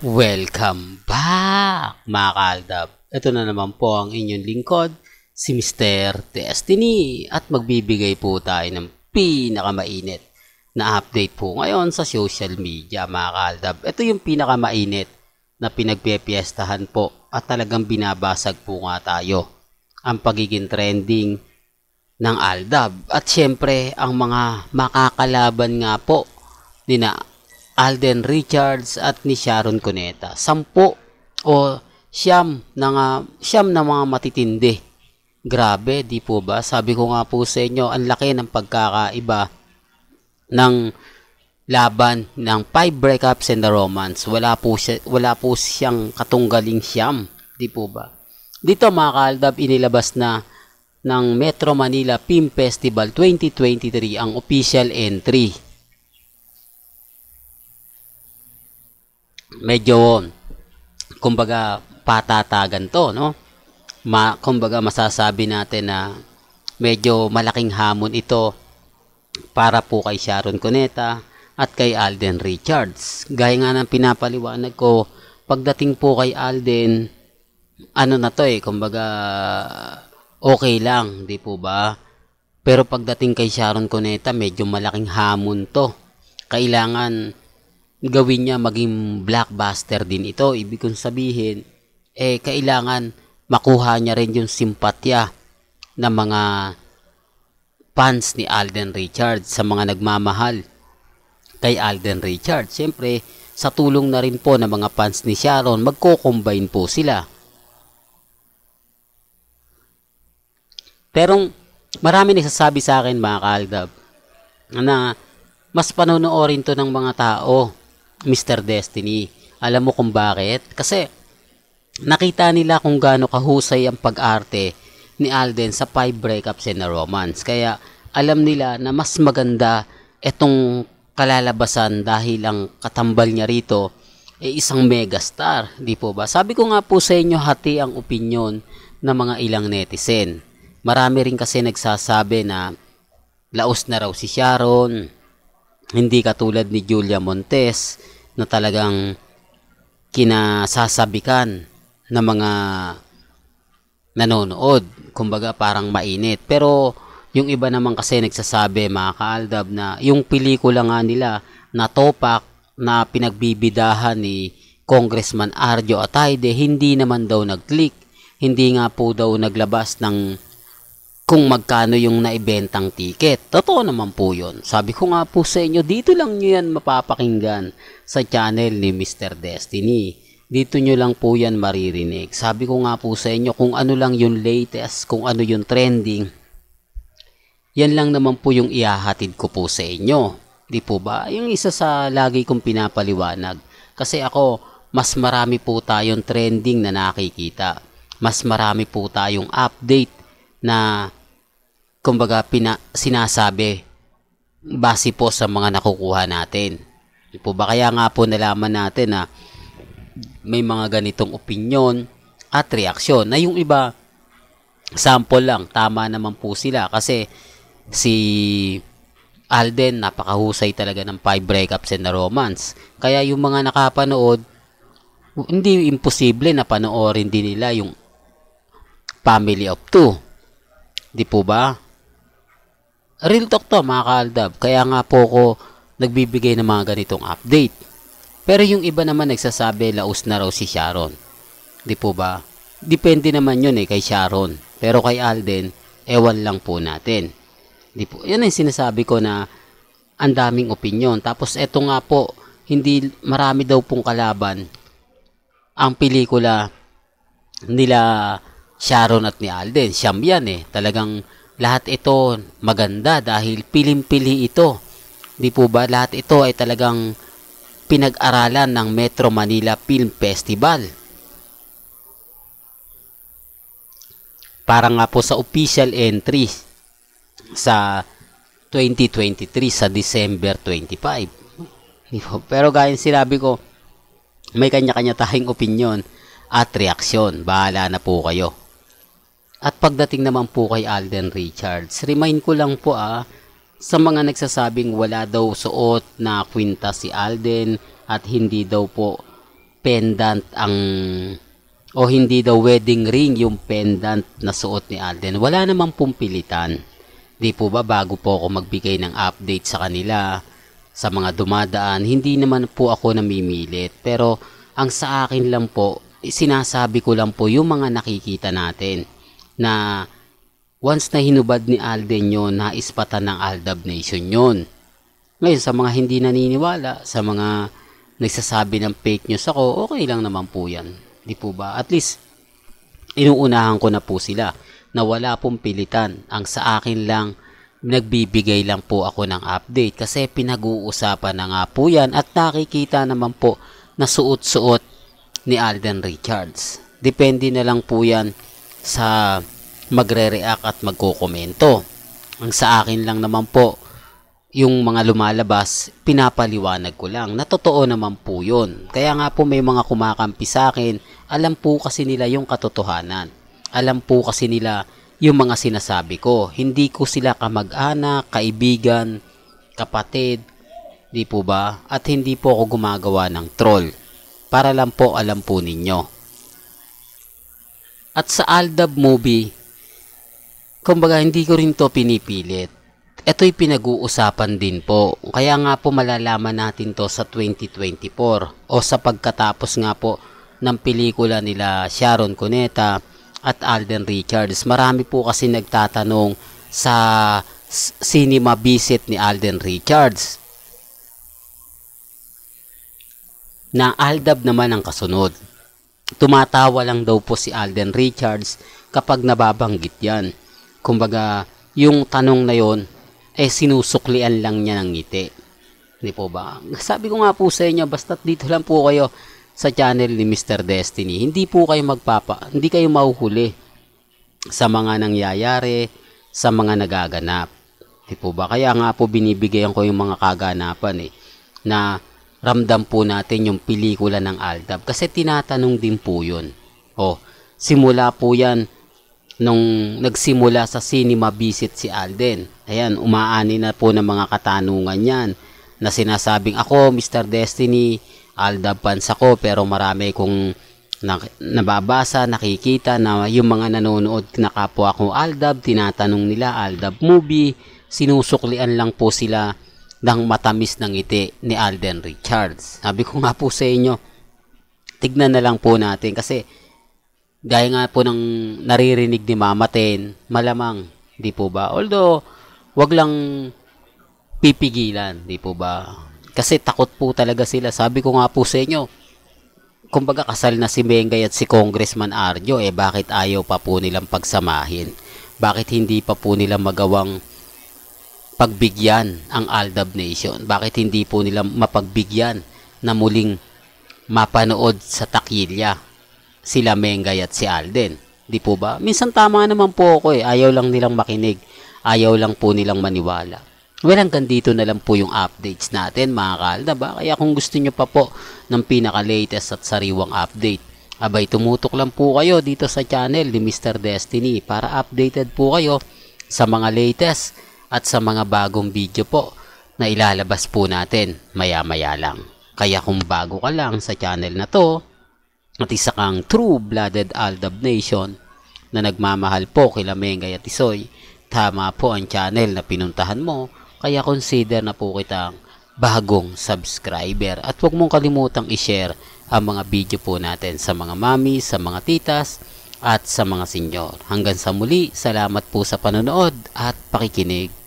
Welcome back, mga kaaldab. Ito na naman po ang inyong lingkod, si Mr. Destiny. At magbibigay po tayo ng pinakamainit na update po ngayon sa social media, mga kaaldab. Ito yung pinakamainit na pinagpepiestahan po at talagang binabasag po nga tayo ang pagiging trending ng Aldab. At syempre, ang mga makakalaban nga po ni na Alden Richards at ni Sharon Cuneta. Sampo o siyam na nga, siyam na mga matitindi. Grabe, di po ba? Sabi ko nga po sa inyo, ang laki ng pagkakaiba ng laban ng five breakups and the romance. Wala po, siya, wala po siyang katunggaling siyam. Di po ba? Dito mga kaaldab, inilabas na ng Metro Manila Film Festival 2023 ang official entry. medyo kumbaga patatagan to no Ma, kumbaga masasabi natin na medyo malaking hamon ito para po kay Sharon Cuneta at kay Alden Richards gaya nga ng pinapaliwanag ko pagdating po kay Alden ano na to eh kumbaga okay lang di po ba pero pagdating kay Sharon Cuneta medyo malaking hamon to kailangan gawin niya maging blockbuster din ito. Ibig kong sabihin, eh, kailangan makuha niya rin yung simpatya ng mga fans ni Alden Richards sa mga nagmamahal kay Alden Richards. Siyempre, sa tulong na rin po ng mga fans ni Sharon, magko-combine po sila. Pero marami nagsasabi sa akin mga kaaldab na mas panonoorin to ng mga tao Mr. Destiny. Alam mo kung bakit? Kasi nakita nila kung gaano kahusay ang pag-arte ni Alden sa five breakups and a romance. Kaya alam nila na mas maganda itong kalalabasan dahil ang katambal niya rito ay isang megastar, di po ba? Sabi ko nga po sa inyo hati ang opinion ng mga ilang netizen. Marami rin kasi nagsasabi na laos na raw si Sharon, hindi katulad ni Julia Montes na talagang kinasasabikan ng mga nanonood. Kumbaga parang mainit. Pero yung iba naman kasi nagsasabi mga kaaldab na yung pelikula nga nila na topak na pinagbibidahan ni Congressman Arjo Atayde hindi naman daw nag-click. Hindi nga po daw naglabas ng kung magkano yung naibentang ticket. Totoo naman po yun. Sabi ko nga po sa inyo, dito lang nyo yan mapapakinggan sa channel ni Mr. Destiny. Dito nyo lang po yan maririnig. Sabi ko nga po sa inyo, kung ano lang yung latest, kung ano yung trending, yan lang naman po yung iahatid ko po sa inyo. Di po ba? Yung isa sa lagi kong pinapaliwanag. Kasi ako, mas marami po tayong trending na nakikita. Mas marami po tayong update na kumbaga pina, sinasabi base po sa mga nakukuha natin. Po ba kaya nga po nalaman natin na may mga ganitong opinion at reaksyon na yung iba sample lang tama naman po sila kasi si Alden napakahusay talaga ng five breakups and romance. Kaya yung mga nakapanood hindi imposible na panoorin din nila yung Family of Two. Di po ba? real talk to mga kaaldab. Kaya nga po ako nagbibigay ng mga ganitong update. Pero yung iba naman nagsasabi laos na raw si Sharon. Di po ba? Depende naman yun eh kay Sharon. Pero kay Alden, ewan lang po natin. Di po. Yan ang sinasabi ko na ang daming opinion. Tapos eto nga po, hindi marami daw pong kalaban ang pelikula nila Sharon at ni Alden. Siyam yan eh. Talagang lahat ito maganda dahil piling-pili ito. Di po ba lahat ito ay talagang pinag-aralan ng Metro Manila Film Festival. Para nga po sa official entry sa 2023 sa December 25. Pero gayon sinabi ko, may kanya-kanya tayong opinion at reaksyon. Bahala na po kayo. At pagdating naman po kay Alden Richards, remind ko lang po ah, sa mga nagsasabing wala daw suot na kwinta si Alden at hindi daw po pendant ang o hindi daw wedding ring yung pendant na suot ni Alden. Wala namang pumpilitan. Di po ba bago po ako magbigay ng update sa kanila sa mga dumadaan, hindi naman po ako namimilit. Pero ang sa akin lang po, sinasabi ko lang po yung mga nakikita natin na once na hinubad ni Alden yon, naispatan ng Aldab Nation yon. Ngayon, sa mga hindi naniniwala, sa mga nagsasabi ng fake news ako, okay lang naman po yan. Di po ba? At least, inuunahan ko na po sila na wala pong pilitan. Ang sa akin lang, nagbibigay lang po ako ng update kasi pinag-uusapan na nga po yan at nakikita naman po na suot-suot ni Alden Richards. Depende na lang po yan sa magre-react at magkukomento. Ang sa akin lang naman po, yung mga lumalabas, pinapaliwanag ko lang. Natotoo naman po yun. Kaya nga po may mga kumakampi sa akin, alam po kasi nila yung katotohanan. Alam po kasi nila yung mga sinasabi ko. Hindi ko sila kamag-anak, kaibigan, kapatid, di po ba? At hindi po ako gumagawa ng troll. Para lang po alam po ninyo. At sa Aldab movie, kumbaga hindi ko rin to pinipilit. Ito'y pinag-uusapan din po. Kaya nga po malalaman natin to sa 2024 o sa pagkatapos nga po ng pelikula nila Sharon Cuneta at Alden Richards. Marami po kasi nagtatanong sa cinema visit ni Alden Richards na Aldab naman ang kasunod. Tumatawa lang daw po si Alden Richards kapag nababanggit yan. Kumbaga, yung tanong na yon eh sinusuklian lang niya ng ngiti. Hindi po ba? Sabi ko nga po sa inyo, basta dito lang po kayo sa channel ni Mr. Destiny. Hindi po kayo magpapa, hindi kayo mahuhuli sa mga nangyayari, sa mga nagaganap. Di po ba? Kaya nga po binibigyan ko yung mga kaganapan eh, na ramdam po natin yung pelikula ng Aldab kasi tinatanong din po yun. O, simula po yan nung nagsimula sa cinema visit si Alden. Ayan, umaani na po ng mga katanungan yan na sinasabing ako, Mr. Destiny, Aldab fans ako pero marami kong na, nababasa, nakikita na yung mga nanonood na kapwa ko Aldab, tinatanong nila Aldab movie, sinusuklian lang po sila ng matamis ng ngiti ni Alden Richards. Sabi ko nga po sa inyo, tignan na lang po natin kasi gaya nga po ng naririnig ni Mama Ten, malamang, di po ba? Although, wag lang pipigilan, di po ba? Kasi takot po talaga sila. Sabi ko nga po sa inyo, kumbaga kasal na si Mengay at si Congressman Arjo, eh bakit ayaw pa po nilang pagsamahin? Bakit hindi pa po nila magawang pagbigyan ang Aldab Nation? Bakit hindi po nila mapagbigyan na muling mapanood sa takilya sila Mengay at si Alden? Di po ba? Minsan tama naman po ako eh. Ayaw lang nilang makinig. Ayaw lang po nilang maniwala. Well, hanggang dito na lang po yung updates natin mga kalda ba? Ah. Kaya kung gusto nyo pa po ng pinaka-latest at sariwang update, abay tumutok lang po kayo dito sa channel ni Mr. Destiny para updated po kayo sa mga latest at sa mga bagong video po na ilalabas po natin maya-maya lang. Kaya kung bago ka lang sa channel na to at isa kang true-blooded Aldab Nation na nagmamahal po kila Mengay at Isoy, tama po ang channel na pinuntahan mo kaya consider na po kitang bagong subscriber at huwag mong kalimutang i-share ang mga video po natin sa mga mami, sa mga titas, at sa mga senior. Hanggang sa muli, salamat po sa panonood at pakikinig.